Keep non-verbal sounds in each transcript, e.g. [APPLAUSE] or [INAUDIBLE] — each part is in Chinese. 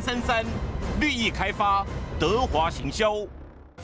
三三绿意开发德华行销，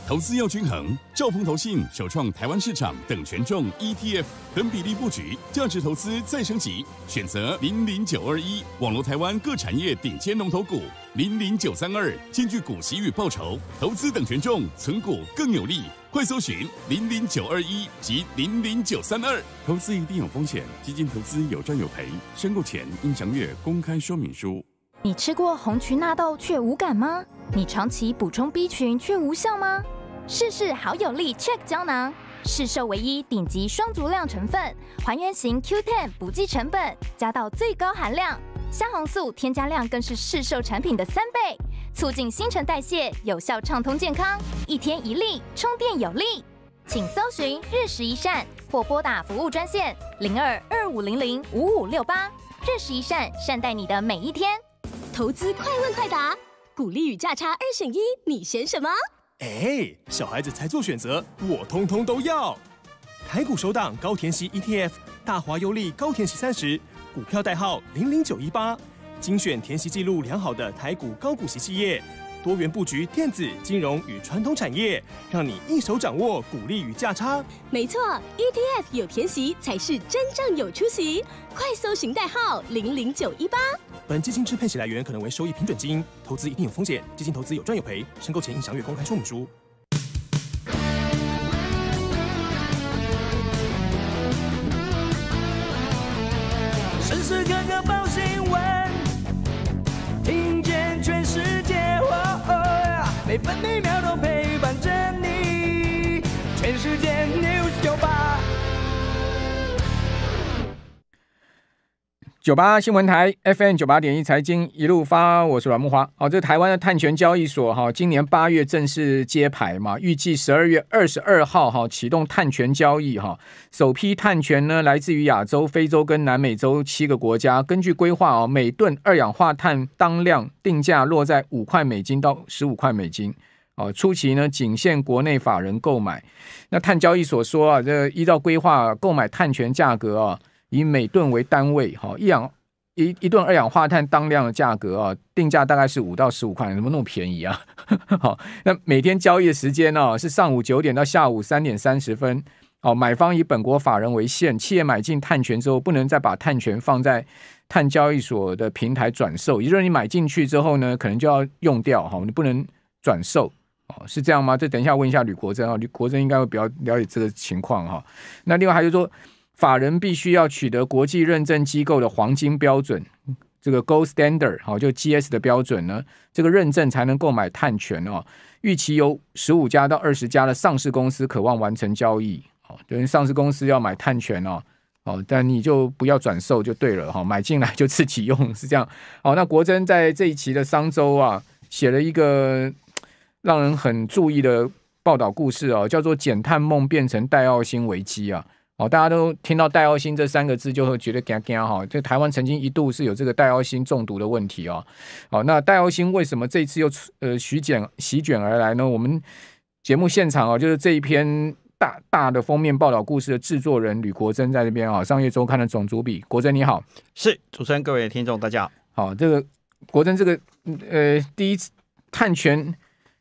投资要均衡。兆丰投信首创台湾市场等权重 ETF，等比例布局，价值投资再升级。选择零零九二一，网络台湾各产业顶尖龙头股；零零九三二，兼具股息与报酬。投资等权重，存股更有利。快搜寻零零九二一及零零九三二。投资一定有风险，基金投资有赚有赔。申购前应详阅公开说明书。你吃过红曲纳豆却无感吗？你长期补充 B 群却无效吗？试试好友力 Check 胶囊，市售唯一顶级双足量成分，还原型 Q10 不计成本加到最高含量，虾红素添加量更是市售产品的三倍，促进新陈代谢，有效畅通健康，一天一粒充电有力。请搜寻日食一善或拨打服务专线零二二五零零五五六八，日食一善善待你的每一天。投资快问快答，股利与价差二选一，你选什么？哎，小孩子才做选择，我通通都要。台股首档高田系 ETF，大华优利高田系三十，股票代号零零九一八，精选填息记录良好的台股高股息企业。多元布局电子、金融与传统产业，让你一手掌握股利与价差。没错，ETF 有甜席才是真正有出息。快搜寻代号零零九一八。本基金支配起来源可能为收益平准金，投资一定有风险，基金投资有赚有赔，申购前应详阅公开说明书。分每秒都陪伴着你。九八新闻台 FM 九八点一财经一路发，我是阮木花。好，这台湾的碳权交易所哈，今年八月正式揭牌嘛，预计十二月二十二号哈启动碳权交易哈。首批碳权呢来自于亚洲、非洲跟南美洲七个国家。根据规划哦，每吨二氧化碳当量定价落在五块美金到十五块美金哦。初期呢仅限国内法人购买。那碳交易所说啊，这依照规划购买碳权价格啊。以每吨为单位，哈，一氧一一吨二氧化碳当量的价格啊，定价大概是五到十五块，怎么那么便宜啊？[LAUGHS] 好，那每天交易的时间呢，是上午九点到下午三点三十分，哦，买方以本国法人为限，企业买进碳权之后，不能再把碳权放在碳交易所的平台转售，也就是你买进去之后呢，可能就要用掉，哈，你不能转售，哦，是这样吗？这等一下问一下吕国珍啊，吕国珍应该会比较了解这个情况哈。那另外还是说。法人必须要取得国际认证机构的黄金标准，这个 Gold Standard 好，就 GS 的标准呢，这个认证才能购买碳权哦。预期有十五家到二十家的上市公司渴望完成交易，哦，等于上市公司要买碳权哦，哦，但你就不要转售就对了，哈，买进来就自己用是这样。好，那国珍在这一期的商周啊，写了一个让人很注意的报道故事哦，叫做《减碳梦变成戴奥星危机》啊。哦，大家都听到“戴奥星”这三个字，就会觉得 “gan g a 哈。这台湾曾经一度是有这个戴奥星中毒的问题哦。好，那戴奥星为什么这次又呃席卷席卷而来呢？我们节目现场啊，就是这一篇大大的封面报道故事的制作人吕国珍在这边啊，《商业周刊》的总主笔国珍你好，是主持人，各位听众大家好。好，这个国珍这个呃第一次探权。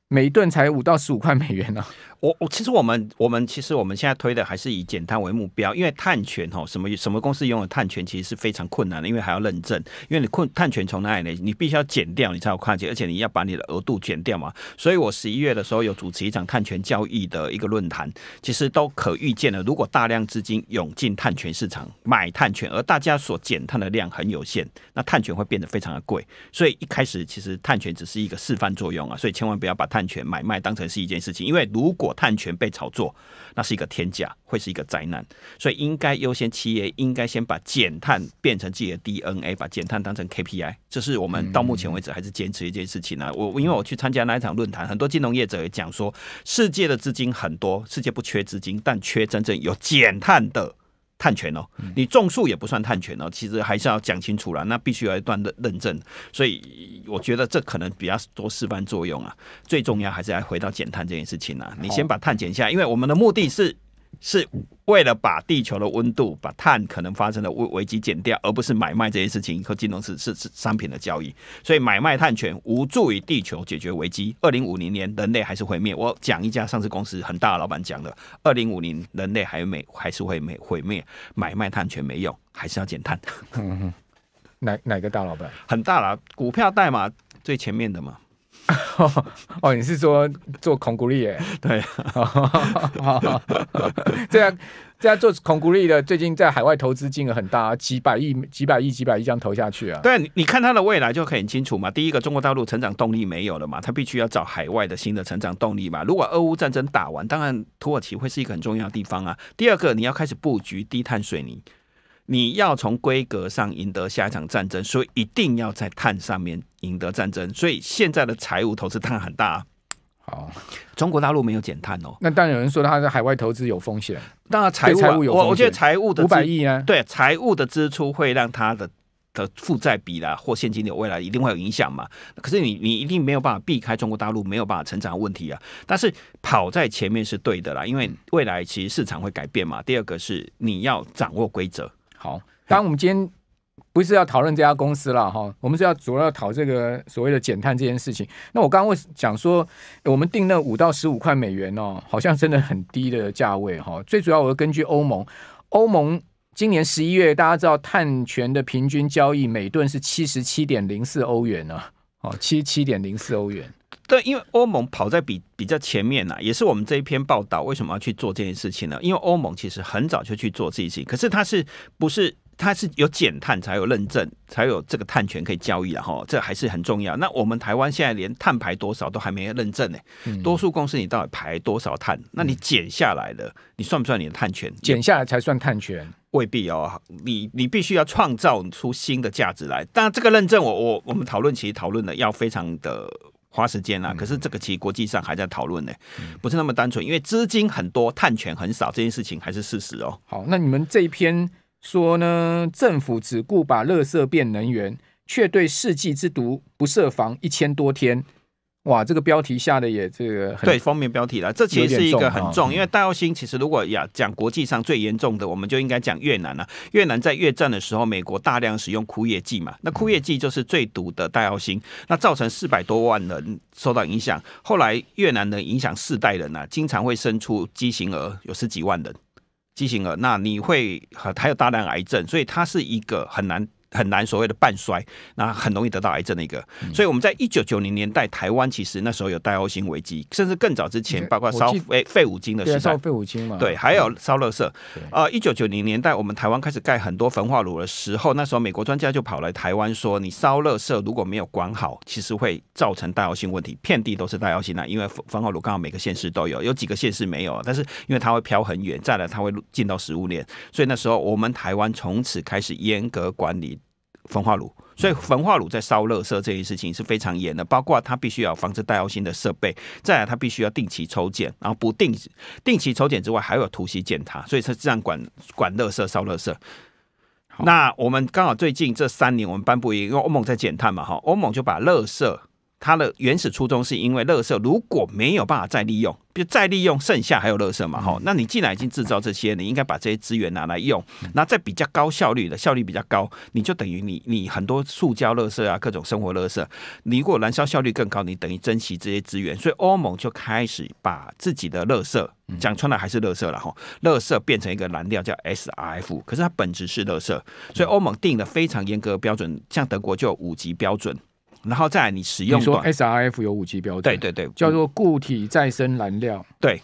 每一顿才五到十五块美元呢。我我其实我们我们其实我们现在推的还是以减碳为目标，因为碳权哦，什么什么公司拥有碳权，其实是非常困难的，因为还要认证，因为你困碳权从哪里来，你必须要减掉，你才有跨界，而且你要把你的额度减掉嘛。所以我十一月的时候有主持一场碳权交易的一个论坛，其实都可预见的，如果大量资金涌进碳权市场买碳权，而大家所减碳的量很有限，那碳权会变得非常的贵。所以一开始其实碳权只是一个示范作用啊，所以千万不要把。碳权买卖当成是一件事情，因为如果碳权被炒作，那是一个天价，会是一个灾难。所以应该优先企业应该先把减碳变成自己的 DNA，把减碳当成 KPI，这是我们到目前为止还是坚持一件事情呢。我因为我去参加那一场论坛，很多金融业者也讲说，世界的资金很多，世界不缺资金，但缺真正有减碳的。碳权哦，你种树也不算碳权哦，其实还是要讲清楚了，那必须有一段的认证，所以我觉得这可能比较多示范作用啊。最重要还是要回到减碳这件事情啊，你先把碳减下，因为我们的目的是。是为了把地球的温度、把碳可能发生的危危机减掉，而不是买卖这些事情和金融是是是商品的交易。所以买卖碳权无助于地球解决危机。二零五零年人类还是毁灭。我讲一家上市公司很大的老板讲的，二零五零人类还没还是会没毁灭，买卖碳权没用，还是要减碳。哪哪个大老板很大了？股票代码最前面的嘛。[LAUGHS] 哦，你是说做孔古力耶？对，[LAUGHS] 这样这样做孔古力的，最近在海外投资金额很大，几百亿、几百亿、几百亿这样投下去啊。对，你你看它的未来就很清楚嘛。第一个，中国大陆成长动力没有了嘛，它必须要找海外的新的成长动力嘛。如果俄乌战争打完，当然土耳其会是一个很重要的地方啊。第二个，你要开始布局低碳水泥。你要从规格上赢得下一场战争，所以一定要在碳上面赢得战争。所以现在的财务投资碳很大，好，中国大陆没有减碳哦。那但有人说他在海外投资有风险，那财财务有，我我觉得财务的五百亿啊，对财务的支出会让他的的负债比啦或现金流未来一定会有影响嘛。可是你你一定没有办法避开中国大陆没有办法成长的问题啊。但是跑在前面是对的啦，因为未来其实市场会改变嘛。第二个是你要掌握规则。好，当然我们今天不是要讨论这家公司了哈，我们是要主要讨这个所谓的减碳这件事情。那我刚刚讲说，我们定那五到十五块美元哦，好像真的很低的价位哈。最主要，我根据欧盟，欧盟今年十一月大家知道碳权的平均交易每吨是七十七点零四欧元呢，哦，七七点零四欧元。对，因为欧盟跑在比比较前面呐，也是我们这一篇报道为什么要去做这件事情呢？因为欧盟其实很早就去做这件事情，可是它是不是它是有减碳才有认证，才有这个碳权可以交易了哈？这还是很重要。那我们台湾现在连碳排多少都还没认证呢，多数公司你到底排多少碳？那你减下来的，你算不算你的碳权？减下来才算碳权？未必哦，你你必须要创造出新的价值来。但这个认证，我我我们讨论其实讨论的要非常的。花时间啦，可是这个其实国际上还在讨论呢，不是那么单纯，因为资金很多，碳权很少，这件事情还是事实哦。好，那你们这一篇说呢，政府只顾把垃圾变能源，却对世纪之毒不设防一千多天。哇，这个标题下的也这个对封面标题了，这其实是一个很重，因为戴耀星其实如果要讲国际上最严重的，我们就应该讲越南了。越南在越战的时候，美国大量使用枯叶剂嘛，那枯叶剂就是最毒的戴耀星，那造成四百多万人受到影响。后来越南人影响四代人啊，经常会生出畸形儿，有十几万人畸形儿。那你会和还有大量癌症，所以它是一个很难。很难所谓的半衰，那很容易得到癌症的一个。所以我们在一九九零年代，台湾其实那时候有代欧型危机，甚至更早之前，包括烧废废五金的，对烧废五金嘛，对，还有烧垃圾。呃，一九九零年代，我们台湾开始盖很多焚化炉的时候，那时候美国专家就跑来台湾说，你烧垃圾如果没有管好，其实会造成代欧性问题，遍地都是代欧型的，因为焚化炉刚好每个县市都有，有几个县市没有，但是因为它会飘很远，再来它会进到食物链，所以那时候我们台湾从此开始严格管理。焚化炉，所以焚化炉在烧热色这件事情是非常严的，包括它必须要防止带火星的设备，再来它必须要定期抽检，然后不定定期抽检之外，还有突击检查，所以它这样管管热色烧热色。那我们刚好最近这三年，我们颁布一个欧盟在减碳嘛，哈，欧盟就把热色它的原始初衷是因为垃圾如果没有办法再利用，就再利用剩下还有垃圾嘛？哈，那你既然已经制造这些，你应该把这些资源拿来用，那在比较高效率的效率比较高，你就等于你你很多塑胶垃圾啊，各种生活垃圾，你如果燃烧效率更高，你等于珍惜这些资源，所以欧盟就开始把自己的垃圾讲穿了，还是垃圾了哈，垃圾变成一个蓝调叫 SRF，可是它本质是垃圾，所以欧盟定了非常严格的标准，像德国就有五级标准。然后再你使用你说 S R F 有五 G 标准，对对对，叫做固体再生燃料。对，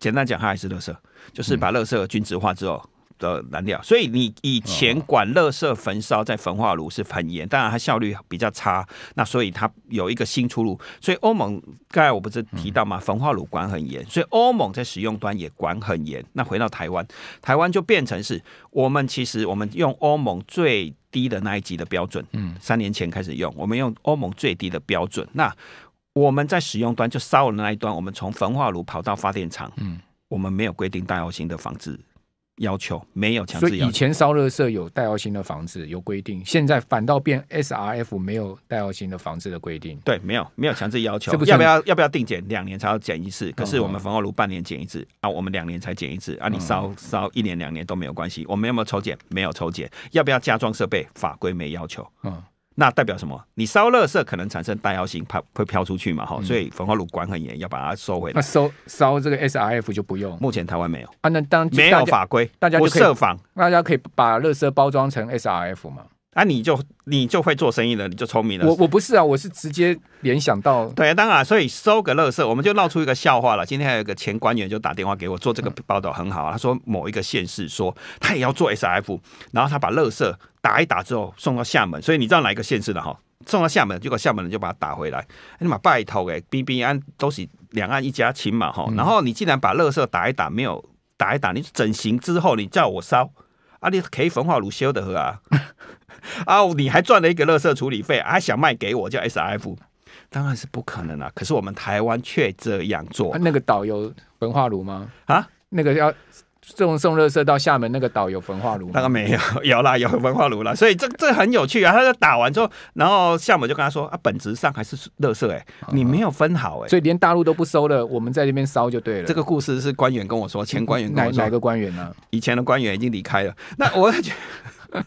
简单讲，它还是乐色，就是把乐色均质化之后的燃料。所以你以前管乐色焚烧，在焚化炉是很严，当然它效率比较差。那所以它有一个新出路。所以欧盟刚才我不是提到吗？焚化炉管很严，所以欧盟在使用端也管很严。那回到台湾，台湾就变成是我们其实我们用欧盟最。低的那一级的标准，嗯，三年前开始用，我们用欧盟最低的标准。那我们在使用端就烧的那一端，我们从焚化炉跑到发电厂，嗯，我们没有规定大油型的防治。要求没有强制，所以以前烧热色有带奥星的房子有规定，现在反倒变 S R F 没有带奥星的房子的规定。对，没有没有强制要求，要不要要不要定检？两年才要检一次，可是我们防化炉半年检一次啊，我们两年才检一次啊，你烧烧一年两年都没有关系。我们有没有抽检？没有抽检。要不要加装设备？法规没要求。嗯。那代表什么？你烧乐色可能产生大药性，怕会飘出去嘛？哈，所以焚化炉管很严，要把它收回来。那收烧这个 S R F 就不用？目前台湾没有啊。那当没有法规，大家不设防，大家可以把乐色包装成 S R F 嘛？啊，你就你就会做生意了，你就聪明了。我我不是啊，我是直接联想到对，当然，所以收个乐色，我们就闹出一个笑话了。今天还有一个前官员就打电话给我做这个报道，很好，他说某一个县市说他也要做 S F，然后他把乐色。打一打之后送到厦门，所以你知道哪一个县市的哈？送到厦门，结果厦门人就把它打回来。你嘛拜托，哎，B B 安都是两岸一家亲嘛哈。然后你既然把垃圾打一打没有打一打，你整形之后你叫我烧啊？你可以焚化炉修的，是啊。[LAUGHS] 啊，你还赚了一个乐色处理费，还想卖给我叫 S I F，当然是不可能啊。可是我们台湾却这样做。那个导游焚化炉吗？啊，那个要。送送热色到厦门那个岛有焚化炉那个没有，有了有焚化炉了，所以这这很有趣啊！他就打完之后，然后厦门就跟他说啊，本质上还是热色哎，你没有分好哎，所以连大陆都不收了，我们在那边烧就对了。这个故事是官员跟我说，前官员哪哪个官员呢？以前的官员已经离开了。那我。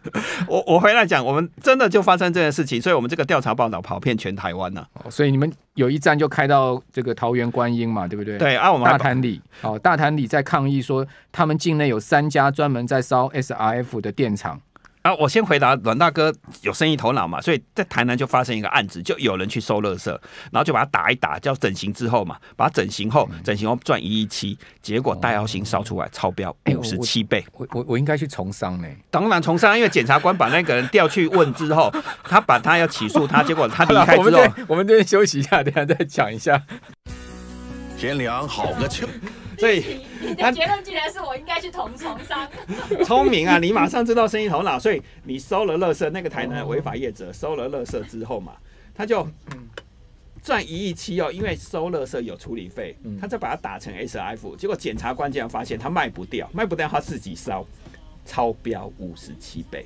[LAUGHS] 我我回来讲，我们真的就发生这件事情，所以我们这个调查报道跑遍全台湾了、哦，所以你们有一站就开到这个桃园观音嘛，对不对？对，啊，我们大潭里，哦，大潭里在抗议说，他们境内有三家专门在烧 SRF 的电厂。啊，我先回答阮大哥有生意头脑嘛，所以在台南就发生一个案子，就有人去收乐色，然后就把它打一打，叫整形之后嘛，把它整形后，整形后赚一亿七，结果大药型烧出来超标五十七倍，我我我应该去从商呢？当然从商，因为检察官把那个人调去问之后，[LAUGHS] 他把他要起诉他，结果他离开之后，我们这边休息一下，等下再讲一下，天凉好个秋。所以，你的结论竟然是我应该去捅床商。[LAUGHS] 聪明啊，你马上知道生意头脑。所以你收了乐色，那个台南违法业者收了乐色之后嘛，他就赚一亿七哦，因为收乐色有处理费，他就把它打成 S F，结果检察官竟然发现他卖不掉，卖不掉他自己烧，超标五十七倍。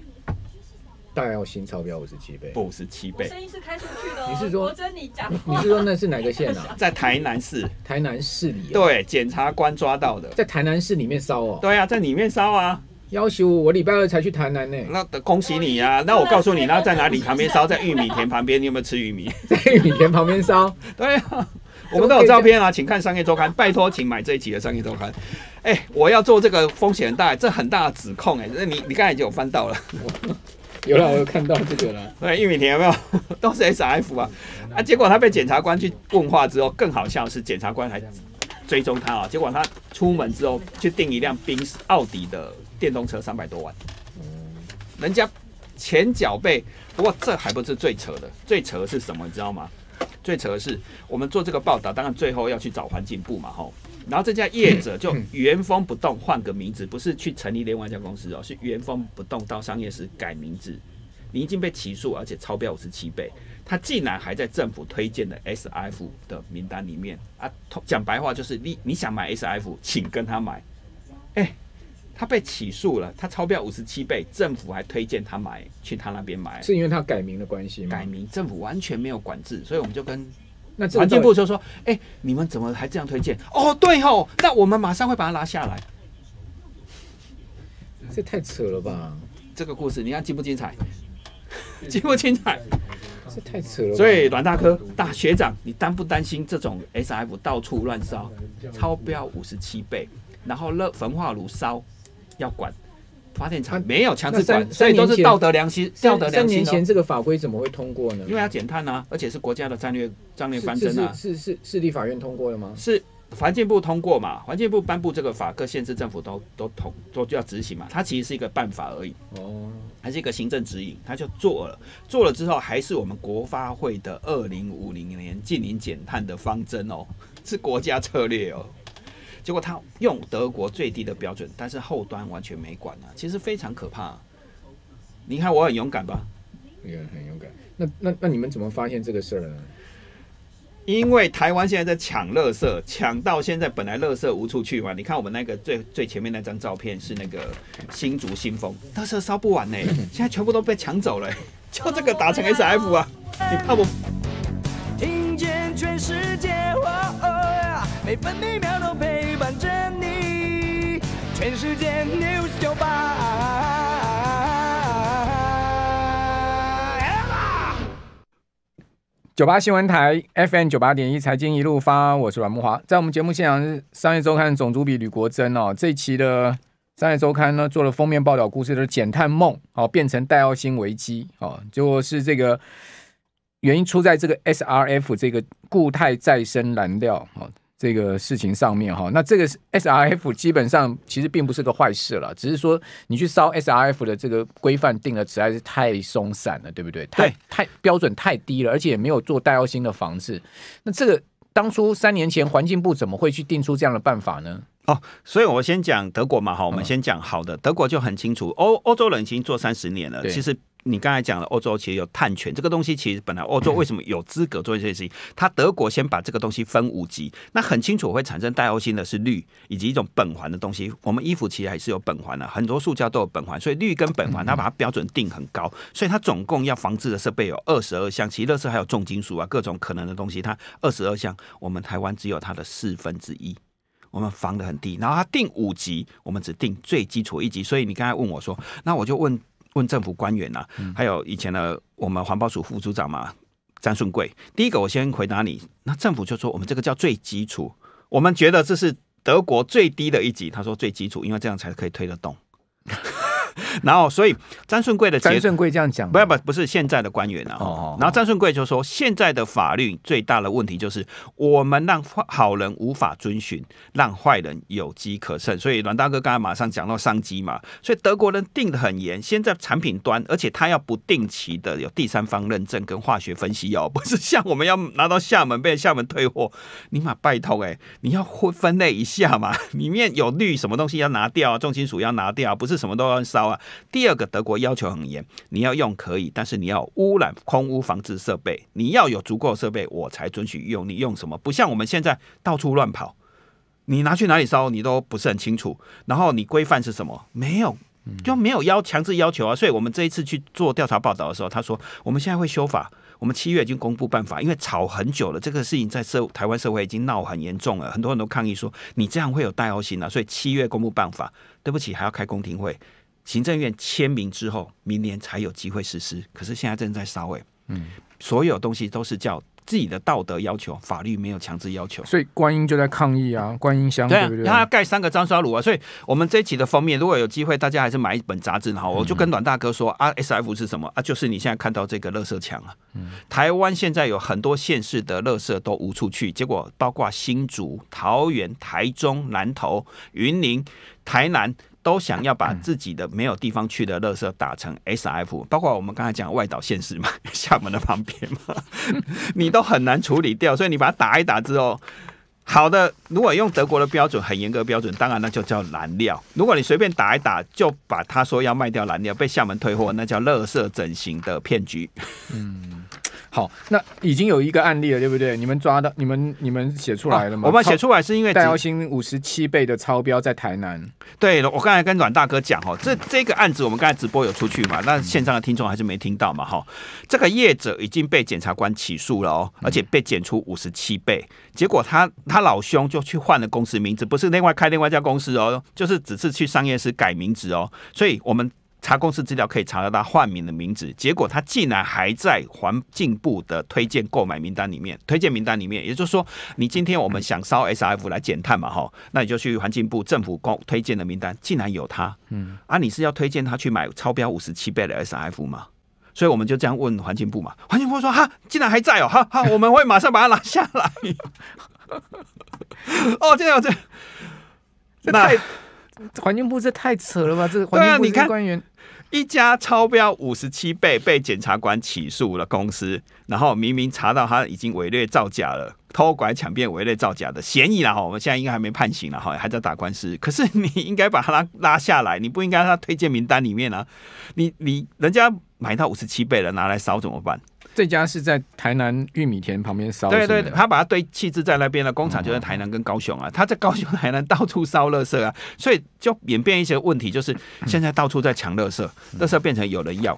大概要新超标五十七倍，五十七倍。声音是开出去的。你是说？你假。你是说那是哪个县啊？[LAUGHS] 在台南市，台南市里。对，检察官抓到的，在台南市里面烧哦。对啊，在里面烧啊，要求我礼拜二才去台南呢。那恭喜你啊！那我告诉你，那在哪里旁边烧？在玉米田旁边。你有没有吃玉米？[LAUGHS] 在玉米田旁边烧。[LAUGHS] 对啊，我们有照片啊，请看商业周刊。拜托，请买这一集的商业周刊。哎，我要做这个风险大，这很大的指控。哎，那你你刚才就有翻到了。有了，我有看到这个了。对，[LAUGHS] 玉米田有没有 [LAUGHS] 都是 S F 啊？啊，结果他被检察官去问话之后，更好笑是检察官还追踪他啊。结果他出门之后去订一辆宾奥迪的电动车，三百多万。人家前脚被，不过这还不是最扯的，最扯的是什么你知道吗？最扯的是我们做这个报道，当然最后要去找环境部嘛，吼。然后这家业者就原封不动换个名字，不是去成立另一家公司哦，是原封不动到商业时改名字。你已经被起诉，而且超标五十七倍。他竟然还在政府推荐的 SF 的名单里面啊，讲白话就是你你想买 SF，请跟他买。哎，他被起诉了，他超标五十七倍，政府还推荐他买，去他那边买，是因为他改名的关系吗？改名，政府完全没有管制，所以我们就跟。那环境部就说：“哎，你们怎么还这样推荐？哦，对哦，那我们马上会把它拿下来。这太扯了吧！这个故事你看精不精彩？精 [LAUGHS] 不精彩？这太扯了。所以阮大科大学长，你担不担心这种 SF 到处乱烧，超标五十七倍，然后热焚化炉烧要管？”发电厂没有强制管，所以都是道德良心、道德良心。三年前这个法规怎么会通过呢？因为要减碳啊，而且是国家的战略战略方针啊。是是是，立法院通过了吗？是环境部通过嘛？环境部颁布这个法，各县市政府都都统都就要执行嘛。它其实是一个办法而已哦，还是一个行政指引，它就做了。做了之后，还是我们国发会的二零五零年近零减碳的方针哦，是国家策略哦。结果他用德国最低的标准，但是后端完全没管啊，其实非常可怕。你看我很勇敢吧？也很勇敢。那那那你们怎么发现这个事儿呢？因为台湾现在在抢乐色，抢到现在本来乐色无处去嘛。你看我们那个最最前面那张照片是那个新竹新风，到时候烧不完呢，[LAUGHS] 现在全部都被抢走了，[LAUGHS] 就这个打成 SF 啊。你都我。全世界 News 九八，九八新闻台 F M 九八点一财经一路发，我是阮木华，在我们节目现场商业周刊》总主笔吕国珍哦，这一期的《商业周刊》呢做了封面报道，故事的减碳梦哦变成戴奥新危机哦，就果是这个原因出在这个 S R F 这个固态再生燃料哦。这个事情上面哈，那这个 S R F 基本上其实并不是个坏事了，只是说你去烧 S R F 的这个规范定了实在是太松散了，对不对？太太标准太低了，而且也没有做带耀星的房子。那这个当初三年前环境部怎么会去定出这样的办法呢？哦，所以我先讲德国嘛哈，我们先讲好的德国就很清楚，欧欧洲人已经做三十年了，其实。你刚才讲了欧洲其实有碳权这个东西，其实本来欧洲为什么有资格做这些事情？它德国先把这个东西分五级，那很清楚会产生代欧星的是氯以及一种苯环的东西。我们衣服其实还是有苯环的，很多塑胶都有苯环，所以氯跟苯环它把它标准定很高，所以它总共要防治的设备有二十二项，其实那是还有重金属啊各种可能的东西，它二十二项，我们台湾只有它的四分之一，我们防的很低，然后它定五级，我们只定最基础一级，所以你刚才问我说，那我就问。问政府官员呐，还有以前的我们环保署副组长嘛，张顺贵。第一个我先回答你，那政府就说我们这个叫最基础，我们觉得这是德国最低的一级。他说最基础，因为这样才可以推得动。然后，所以张顺贵的张顺贵这样讲，不要不不是现在的官员啊。哦、然后张顺贵就说，现在的法律最大的问题就是我们让好人无法遵循，让坏人有机可乘。所以阮大哥刚才马上讲到商机嘛。所以德国人定的很严，现在产品端，而且他要不定期的有第三方认证跟化学分析哦，[LAUGHS] 不是像我们要拿到厦门被厦门退货，你妈拜托哎，你要分分类一下嘛，里面有氯什么东西要拿掉，重金属要拿掉，不是什么都要烧啊。第二个，德国要求很严，你要用可以，但是你要污染空污防治设备，你要有足够的设备，我才准许用。你用什么？不像我们现在到处乱跑，你拿去哪里烧，你都不是很清楚。然后你规范是什么？没有，就没有要强制要求啊。所以，我们这一次去做调查报道的时候，他说我们现在会修法，我们七月已经公布办法，因为吵很久了，这个事情在社台湾社会已经闹很严重了，很多人都抗议说你这样会有代欧行啊。所以七月公布办法，对不起，还要开公听会。行政院签名之后，明年才有机会实施。可是现在正在商委，嗯，所有东西都是叫自己的道德要求，法律没有强制要求。所以观音就在抗议啊，观音相对不对？他要盖三个张三炉啊。所以我们这期的封面，如果有机会，大家还是买一本杂志好。我就跟阮大哥说啊，S F 是什么啊？就是你现在看到这个乐色墙啊。台湾现在有很多县市的乐色都无处去，结果包括新竹、桃园、台中、南投、云林、台南。都想要把自己的没有地方去的垃圾打成 SF，包括我们刚才讲外岛现实嘛，[LAUGHS] 厦门的旁边嘛，[LAUGHS] 你都很难处理掉，所以你把它打一打之后，好的，如果用德国的标准很严格标准，当然那就叫蓝料；如果你随便打一打，就把他说要卖掉蓝料被厦门退货，那叫垃圾整形的骗局。嗯。好，那已经有一个案例了，对不对？你们抓到你们你们写出来了吗？我们写出来是因为戴耀五十七倍的超标在台南。对了，我刚才跟阮大哥讲哦，这这个案子我们刚才直播有出去嘛？那线上的听众还是没听到嘛？哈，这个业者已经被检察官起诉了哦，而且被检出五十七倍，结果他他老兄就去换了公司名字，不是另外开另外一家公司哦，就是只是去商业室改名字哦，所以我们。查公司资料可以查得到换名的名字，结果他竟然还在环境部的推荐购买名单里面。推荐名单里面，也就是说，你今天我们想烧 SF 来减碳嘛？哈，那你就去环境部政府公推荐的名单，竟然有他。嗯，啊，你是要推荐他去买超标五十七倍的 SF 吗？所以，我们就这样问环境部嘛。环境部说：“哈，竟然还在哦，好，我们会马上把它拿下来。[LAUGHS] ”哦，这样这那环境部这太扯了吧？这个对啊，你看官员。一家超标五十七倍被检察官起诉了公司，然后明明查到他已经伪劣造假了，偷拐抢骗伪劣造假的嫌疑了哈，我们现在应该还没判刑了哈，还在打官司。可是你应该把他拉拉下来，你不应该让他推荐名单里面啊，你你人家买到五十七倍了，拿来烧怎么办？这家是在台南玉米田旁边烧，对对，他把它堆弃置在那边的工厂就在台南跟高雄啊，他在高雄、台南到处烧垃圾啊，所以就演变一些问题，就是现在到处在抢垃圾，垃圾变成有人要。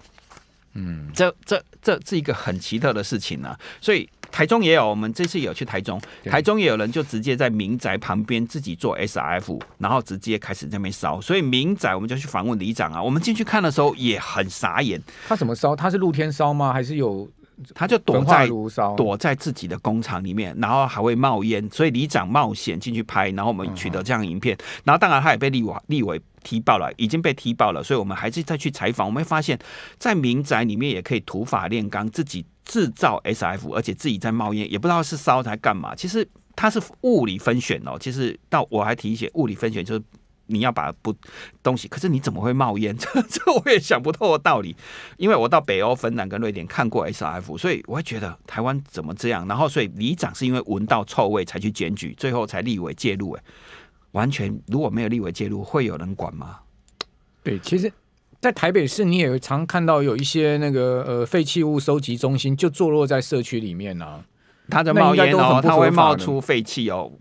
嗯，这这这是一个很奇特的事情啊。所以台中也有，我们这次有去台中，台中也有人就直接在民宅旁边自己做 S R F，然后直接开始那边烧。所以民宅我们就去访问里长啊，我们进去看的时候也很傻眼。他怎么烧？他是露天烧吗？还是有？他就躲在躲在自己的工厂里面，然后还会冒烟，所以里长冒险进去拍，然后我们取得这样影片，然后当然他也被立委立委踢爆了，已经被踢爆了，所以我们还是再去采访，我们会发现，在民宅里面也可以土法炼钢，自己制造 S F，而且自己在冒烟，也不知道是烧在干嘛。其实它是物理分选哦，其实到我还提醒物理分选就是。你要把不东西，可是你怎么会冒烟？[LAUGHS] 这这我也想不透的道理。因为我到北欧芬兰跟瑞典看过 S F，所以我会觉得台湾怎么这样。然后，所以里长是因为闻到臭味才去检举，最后才立委介入。哎，完全如果没有立委介入，会有人管吗？对，其实，在台北市你也常看到有一些那个呃废弃物收集中心就坐落在社区里面呢，它的冒烟哦，它会冒出废气哦。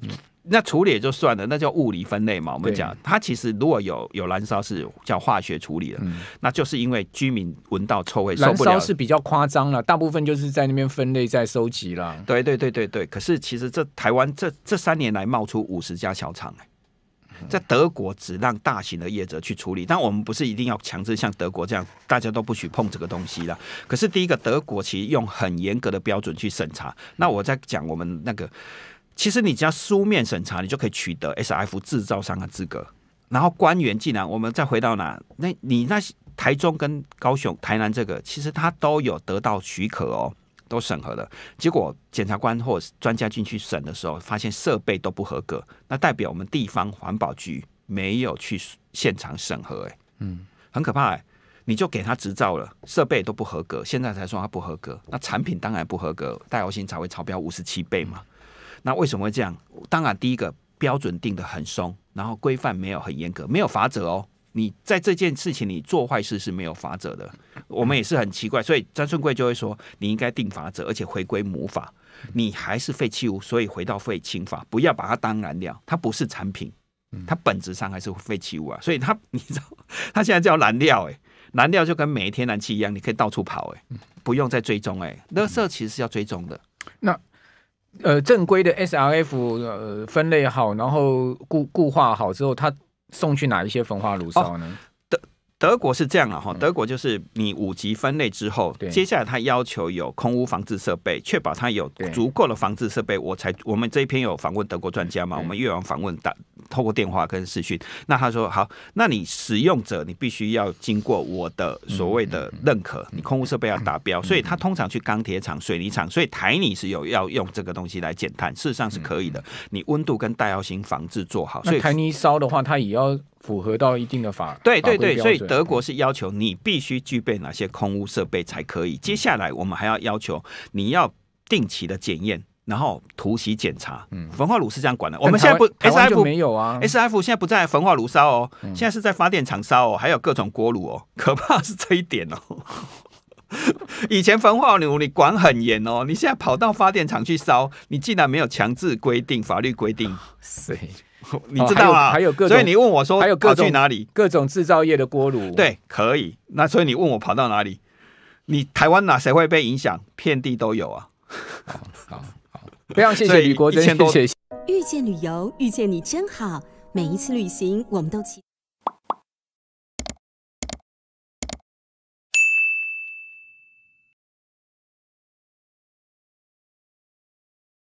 那处理也就算了，那叫物理分类嘛。我们讲它其实如果有有燃烧是叫化学处理了，那就是因为居民闻到臭味。燃烧是比较夸张了，大部分就是在那边分类在收集了。对对对对对。可是其实这台湾这这三年来冒出五十家小厂，在德国只让大型的业者去处理，但我们不是一定要强制像德国这样，大家都不许碰这个东西了。可是第一个，德国其实用很严格的标准去审查。那我在讲我们那个。其实你只要书面审查，你就可以取得 S.F. 制造商的资格。然后官员进来，我们再回到哪？那你那些台中跟高雄、台南这个，其实他都有得到许可哦，都审核了。结果检察官或专家进去审的时候，发现设备都不合格，那代表我们地方环保局没有去现场审核，哎，嗯，很可怕哎。你就给他执照了，设备都不合格，现在才说他不合格，那产品当然不合格，代油性才会超标五十七倍嘛。那为什么会这样？当然，第一个标准定的很松，然后规范没有很严格，没有法则哦。你在这件事情里做坏事是没有法则的。我们也是很奇怪，所以张春贵就会说，你应该定法则，而且回归母法，你还是废弃物，所以回到废青法，不要把它当燃料，它不是产品，它本质上还是废弃物啊。所以它，[LAUGHS] 你知道，它现在叫燃料，哎，燃料就跟煤、天然气一样，你可以到处跑，哎，不用再追踪，哎，垃圾其实是要追踪的。那。呃，正规的 SRF 呃分类好，然后固固化好之后，它送去哪一些焚化炉烧呢？德国是这样了哈，德国就是你五级分类之后，接下来他要求有空屋防治设备，确保他有足够的防治设备，我才我们这一篇有访问德国专家嘛，我们越往访问打，透过电话跟视讯，那他说好，那你使用者你必须要经过我的所谓的认可，你空屋设备要达标，所以他通常去钢铁厂、水泥厂，所以台泥是有要用这个东西来减碳，事实上是可以的，你温度跟耐药型防治做好，所以台泥烧的话，它也要。符合到一定的法，对对对，所以德国是要求你必须具备哪些空污设备才可以。接下来我们还要要求你要定期的检验，然后突袭检查。嗯，焚化炉是这样管的。我们现在不，S F 没有啊，S F 现在不在焚化炉烧哦，现在是在发电厂烧哦，还有各种锅炉哦。[LAUGHS] 可怕是这一点哦。[LAUGHS] 以前焚化炉你管很严哦，你现在跑到发电厂去烧，你竟然没有强制规定，法律规定谁？[LAUGHS] [LAUGHS] 你知道啊？还有各种，所以你问我说，跑去哪里？各种制造业的锅炉。对，可以。那所以你问我跑到哪里？你台湾哪谁会被影响？遍地都有啊！好好好，非常谢谢李国珍，谢谢。遇见旅游，遇见你真好。每一次旅行，我们都期。